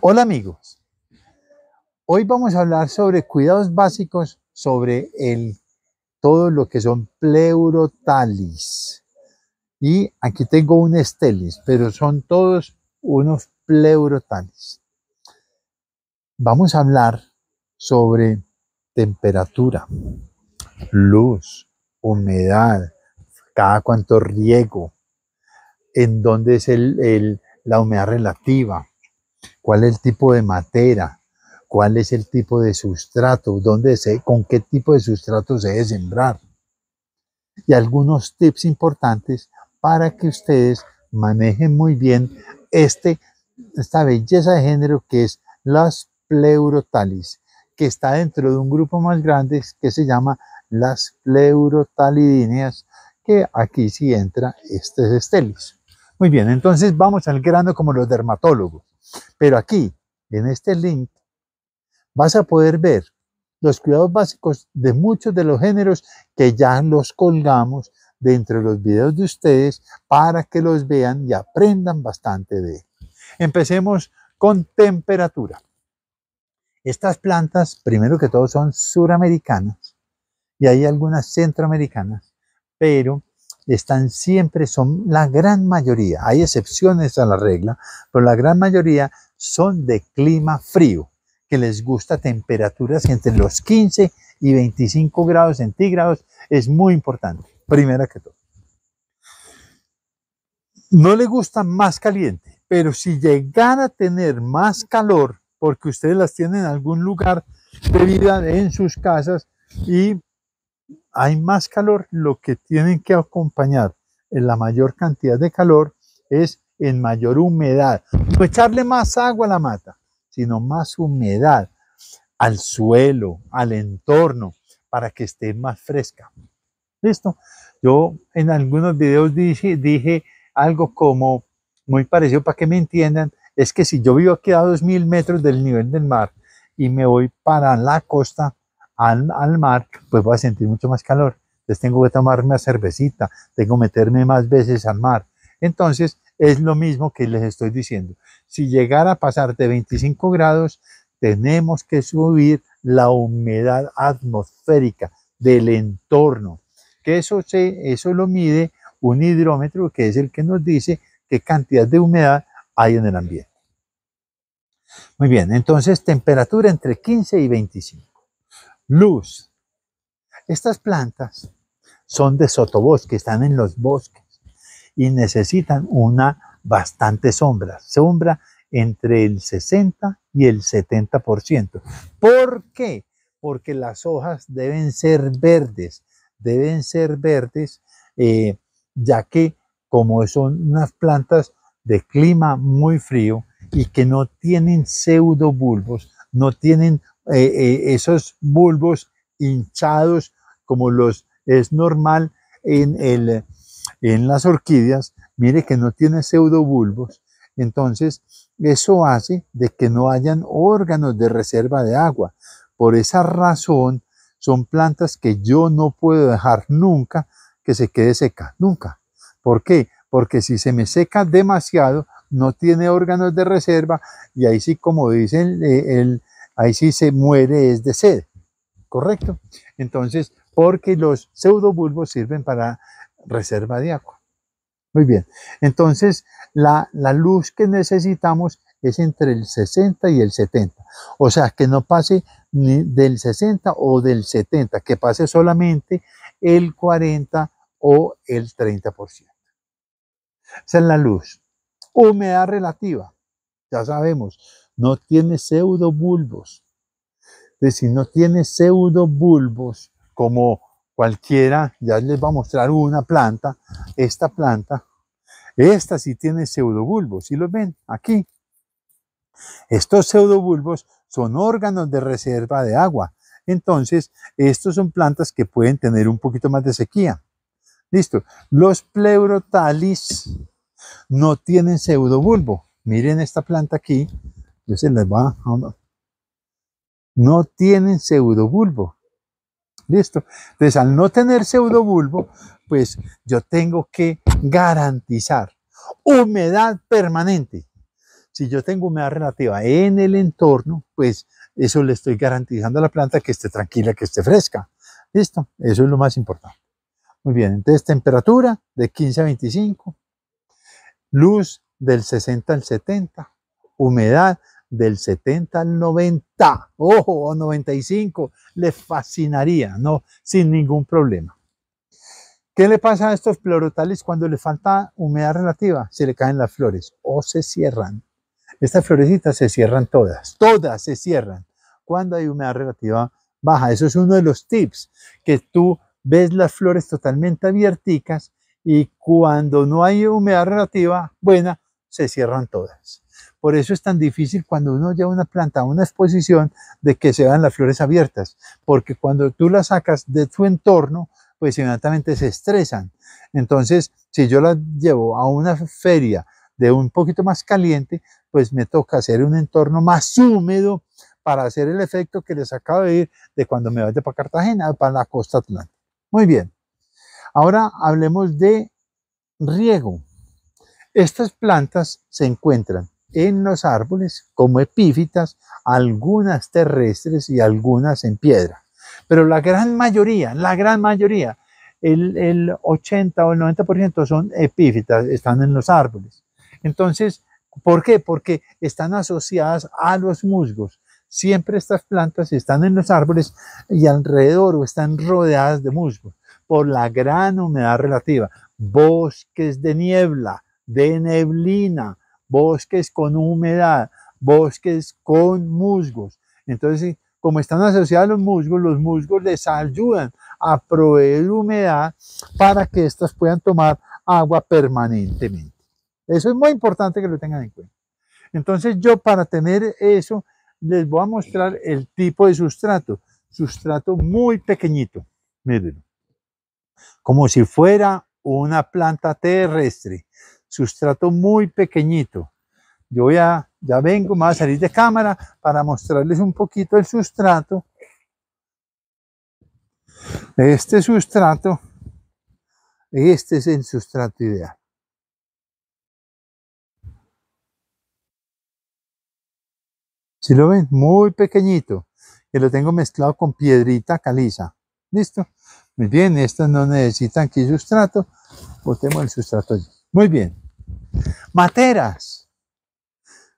Hola amigos, hoy vamos a hablar sobre cuidados básicos sobre todo lo que son pleurotalis. Y aquí tengo un estelis, pero son todos unos pleurotalis. Vamos a hablar sobre temperatura, luz, humedad, cada cuánto riego, en dónde es la humedad relativa, cuál es el tipo de materia, cuál es el tipo de sustrato, dónde se, con qué tipo de sustrato se debe sembrar. Y algunos tips importantes para que ustedes manejen muy bien este, esta belleza de género que es las pleurotalis, que está dentro de un grupo más grande que se llama las pleurotalidíneas, que aquí sí entra este Muy bien, entonces vamos al grano como los dermatólogos. Pero aquí, en este link, vas a poder ver los cuidados básicos de muchos de los géneros que ya los colgamos dentro de los videos de ustedes para que los vean y aprendan bastante de Empecemos con temperatura. Estas plantas, primero que todo, son suramericanas y hay algunas centroamericanas, pero están siempre, son la gran mayoría, hay excepciones a la regla, pero la gran mayoría son de clima frío, que les gusta temperaturas entre los 15 y 25 grados centígrados, es muy importante, primera que todo. No les gusta más caliente, pero si llegara a tener más calor, porque ustedes las tienen en algún lugar de vida en sus casas y hay más calor, lo que tienen que acompañar en la mayor cantidad de calor es en mayor humedad. No echarle más agua a la mata, sino más humedad al suelo, al entorno, para que esté más fresca. ¿Listo? Yo en algunos videos dije, algo como muy parecido para que me entiendan, es que si yo vivo aquí a 2.000 metros del nivel del mar y me voy para la costa, al, mar, pues voy a sentir mucho más calor. Entonces tengo que tomarme una cervecita, tengo que meterme más veces al mar. Entonces es lo mismo que les estoy diciendo. Si llegara a pasar de 25 grados, tenemos que subir la humedad atmosférica del entorno. Que eso, se, eso lo mide un hidrómetro, que es el que nos dice qué cantidad de humedad hay en el ambiente. Muy bien, entonces temperatura entre 15 y 25 luz. Estas plantas son de sotobosque, están en los bosques y necesitan una bastante sombra, sombra entre el 60 y el 70%. ¿Por qué? Porque las hojas deben ser verdes, deben ser verdes, eh, ya que como son unas plantas de clima muy frío y que no tienen pseudobulbos, no tienen eh, eh, esos bulbos hinchados como los es normal en, en las orquídeas, mire que no tiene pseudobulbos, entonces eso hace de que no hayan órganos de reserva de agua. Por esa razón son plantas que yo no puedo dejar nunca que se quede seca, nunca. ¿Por qué? Porque si se me seca demasiado, no tiene órganos de reserva y ahí sí, como dicen el ahí sí se muere es de sed, ¿correcto? Entonces, porque los pseudobulbos sirven para reserva de agua. Muy bien, entonces la, la luz que necesitamos es entre el 60 y el 70. O sea, que no pase ni del 60 o del 70, que pase solamente el 40 o el 30%. Esa es la luz. Humedad relativa, ya sabemos, no tiene pseudobulbos. Es decir, no tiene pseudobulbos como cualquiera, ya les va a mostrar una planta, esta planta, esta sí tiene pseudobulbos, si ¿sí lo ven aquí. Estos pseudobulbos son órganos de reserva de agua, entonces estos son plantas que pueden tener un poquito más de sequía. Listo, los pleurotalis no tienen pseudobulbo, miren esta planta aquí, yo se va No tienen pseudobulbo. Listo. Entonces, al no tener pseudobulbo, pues yo tengo que garantizar humedad permanente. Si yo tengo humedad relativa en el entorno, pues eso le estoy garantizando a la planta que esté tranquila, que esté fresca. Listo. Eso es lo más importante. Muy bien. Entonces, temperatura de 15 a 25. Luz del 60 al 70. Humedad del 70 al 90, ojo, 95, les fascinaría, ¿no? Sin ningún problema. ¿Qué le pasa a estos florotales cuando le falta humedad relativa? Se le caen las flores o se cierran. Estas florecitas se cierran todas, todas se cierran cuando hay humedad relativa baja. Eso es uno de los tips, que tú ves las flores totalmente abiertas y cuando no hay humedad relativa buena, se cierran todas. Por eso es tan difícil cuando uno lleva una planta a una exposición de que se vean las flores abiertas, porque cuando tú las sacas de tu entorno, pues inmediatamente se estresan. Entonces, si yo las llevo a una feria de un poquito más caliente, pues me toca hacer un entorno más húmedo para hacer el efecto que les acabo de ir de cuando me vaya para Cartagena, para la costa atlántica. Muy bien. Ahora hablemos de riego. Estas plantas se encuentran en los árboles como epífitas, algunas terrestres y algunas en piedra. Pero la gran mayoría, la gran mayoría, el, 80 o el 90% son epífitas, están en los árboles. Entonces, ¿por qué? Porque están asociadas a los musgos. Siempre estas plantas están en los árboles y alrededor o están rodeadas de musgos por la gran humedad relativa. Bosques de niebla, de neblina, bosques con humedad, bosques con musgos. Entonces, como están asociados los musgos, los musgos les ayudan a proveer humedad para que éstas puedan tomar agua permanentemente. Eso es muy importante que lo tengan en cuenta. Entonces yo para tener eso les voy a mostrar el tipo de sustrato. Sustrato muy pequeñito, mírenlo. Como si fuera una planta terrestre sustrato muy pequeñito. Yo ya ya vengo, me voy a salir de cámara para mostrarles un poquito el sustrato. Este sustrato, este es el sustrato ideal. Si lo ven? Muy pequeñito. Que lo tengo mezclado con piedrita caliza. ¿Listo? Muy bien, estos no necesitan aquí sustrato. Botemos el sustrato allí. Muy bien. Materas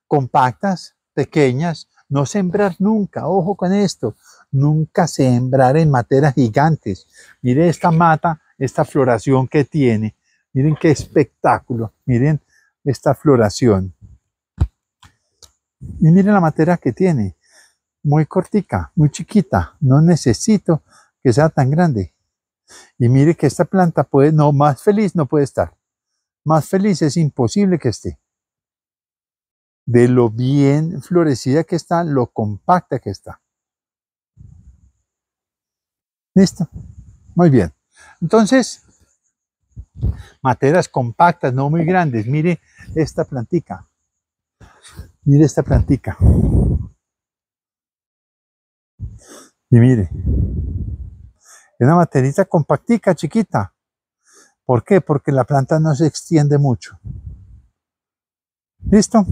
compactas, pequeñas, no sembrar nunca, ojo con esto, nunca sembrar en materas gigantes. Mire esta mata, esta floración que tiene. Miren qué espectáculo, miren esta floración. Y miren la materia que tiene, muy cortica, muy chiquita, no necesito que sea tan grande. Y mire que esta planta puede, no, más feliz no puede estar más feliz es imposible que esté. De lo bien florecida que está, lo compacta que está. ¿Listo? Muy bien. Entonces, materas compactas, no muy grandes. Mire esta plantica. Mire esta plantica. Y mire. Es una materita compactica, chiquita. ¿Por qué? Porque la planta no se extiende mucho. ¿Listo?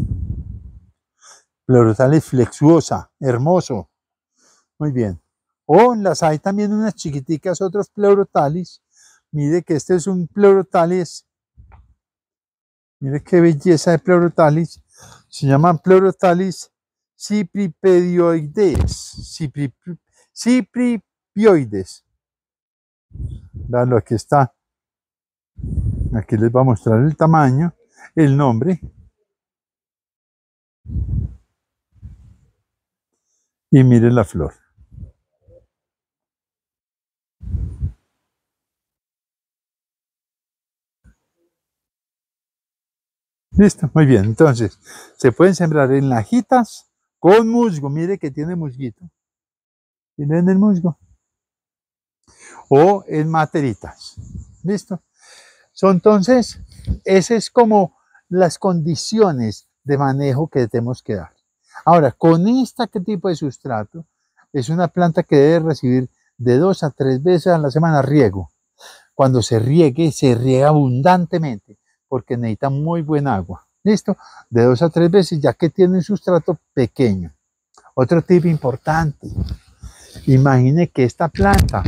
Pleurotalis flexuosa, hermoso. Muy bien. O las hay también unas chiquiticas, otros pleurotalis. Mire que este es un pleurotalis. Mire qué belleza de pleurotalis. Se llaman pleurotalis cipripedioides. Cipripioides. lo aquí está. Aquí les va a mostrar el tamaño, el nombre. Y miren la flor. Listo, muy bien. Entonces, se pueden sembrar en lajitas con musgo. Mire que tiene musguito. Miren el musgo. O en materitas. Listo entonces, esas es como las condiciones de manejo que tenemos que dar. Ahora, con este tipo de sustrato, es una planta que debe recibir de dos a tres veces a la semana riego. Cuando se riegue, se riega abundantemente, porque necesita muy buena agua. ¿Listo? De dos a tres veces, ya que tiene un sustrato pequeño. Otro tip importante. Imagine que esta planta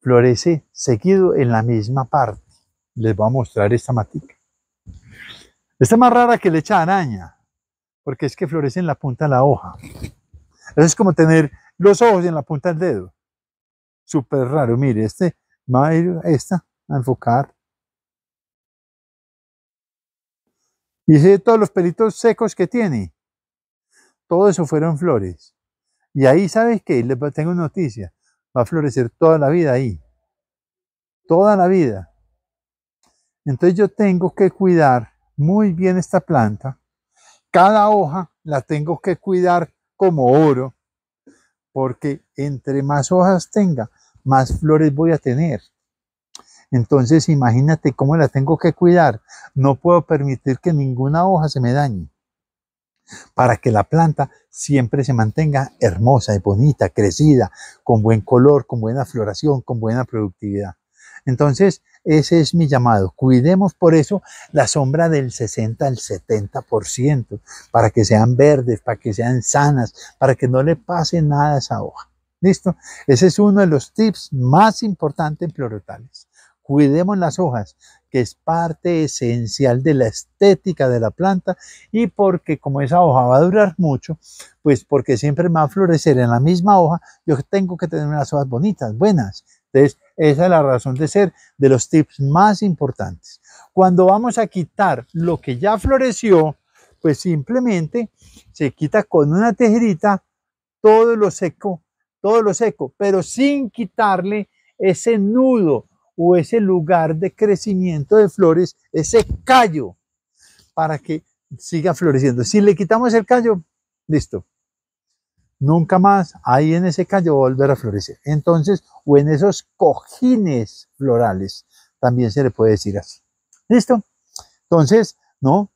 florece seguido en la misma parte. Les voy a mostrar esta matica. Esta es más rara que le echa araña, porque es que florece en la punta de la hoja. es como tener los ojos en la punta del dedo. Súper raro. Mire, este va a ir esta a enfocar. Y de todos los pelitos secos que tiene. Todo eso fueron flores. Y ahí, ¿sabes qué? Les tengo noticias va a florecer toda la vida ahí. Toda la vida. Entonces yo tengo que cuidar muy bien esta planta. Cada hoja la tengo que cuidar como oro, porque entre más hojas tenga, más flores voy a tener. Entonces imagínate cómo la tengo que cuidar. No puedo permitir que ninguna hoja se me dañe para que la planta siempre se mantenga hermosa y bonita, crecida, con buen color, con buena floración, con buena productividad. Entonces, ese es mi llamado. Cuidemos por eso la sombra del 60 al 70%, para que sean verdes, para que sean sanas, para que no le pase nada a esa hoja. ¿Listo? Ese es uno de los tips más importantes en plurotales cuidemos las hojas, que es parte esencial de la estética de la planta y porque como esa hoja va a durar mucho, pues porque siempre va a florecer en la misma hoja, yo tengo que tener unas hojas bonitas, buenas. Entonces, esa es la razón de ser de los tips más importantes. Cuando vamos a quitar lo que ya floreció, pues simplemente se quita con una tejerita todo lo seco, todo lo seco, pero sin quitarle ese nudo, o ese lugar de crecimiento de flores, ese callo, para que siga floreciendo. Si le quitamos el callo, listo. Nunca más ahí en ese callo va volver a florecer. Entonces, o en esos cojines florales, también se le puede decir así. ¿Listo? Entonces, no,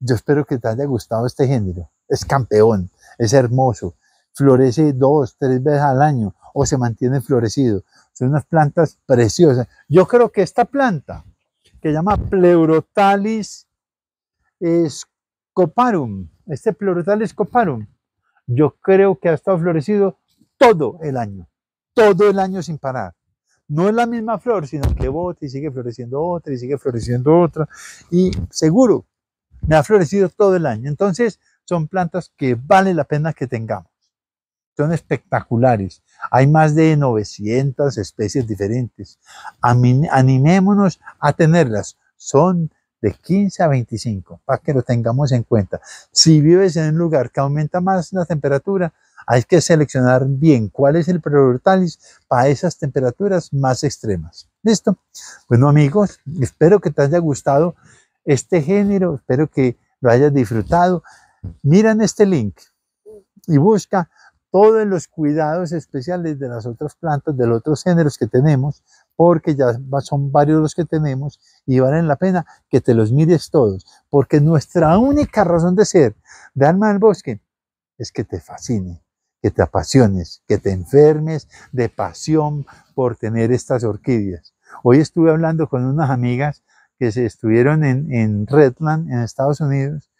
yo espero que te haya gustado este género. Es campeón, es hermoso, florece dos, tres veces al año o se mantiene florecido. Son unas plantas preciosas. Yo creo que esta planta, que se llama Pleurotalis scoparum, este Pleurotalis scoparum, yo creo que ha estado florecido todo el año, todo el año sin parar. No es la misma flor, sino que bota y sigue floreciendo otra y sigue floreciendo otra. Y seguro, me ha florecido todo el año. Entonces, son plantas que vale la pena que tengamos son espectaculares. Hay más de 900 especies diferentes. Animémonos a tenerlas. Son de 15 a 25, para que lo tengamos en cuenta. Si vives en un lugar que aumenta más la temperatura, hay que seleccionar bien cuál es el prioritalis para esas temperaturas más extremas. ¿Listo? Bueno amigos, espero que te haya gustado este género, espero que lo hayas disfrutado. Mira en este link y busca todos los cuidados especiales de las otras plantas, de los otros géneros que tenemos, porque ya son varios los que tenemos y valen la pena que te los mires todos, porque nuestra única razón de ser, de alma del bosque, es que te fascine, que te apasiones, que te enfermes de pasión por tener estas orquídeas. Hoy estuve hablando con unas amigas que se estuvieron en, Redland, en Estados Unidos,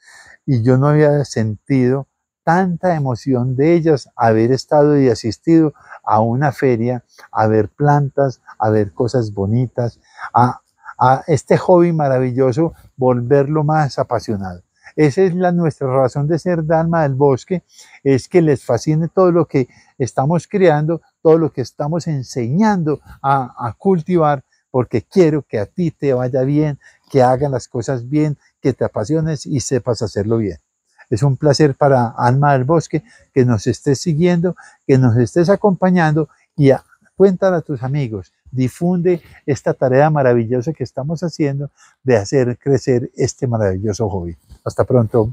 y yo no había sentido tanta emoción de ellas, haber estado y asistido a una feria, a ver plantas, a ver cosas bonitas, a, este hobby maravilloso, volverlo más apasionado. Esa es la, nuestra razón de ser Dama del Bosque, es que les fascine todo lo que estamos creando, todo lo que estamos enseñando a, a cultivar, porque quiero que a ti te vaya bien, que hagan las cosas bien, que te apasiones y sepas hacerlo bien. Es un placer para Alma del Bosque que nos estés siguiendo, que nos estés acompañando y cuéntale a tus amigos, difunde esta tarea maravillosa que estamos haciendo de hacer crecer este maravilloso hobby. Hasta pronto.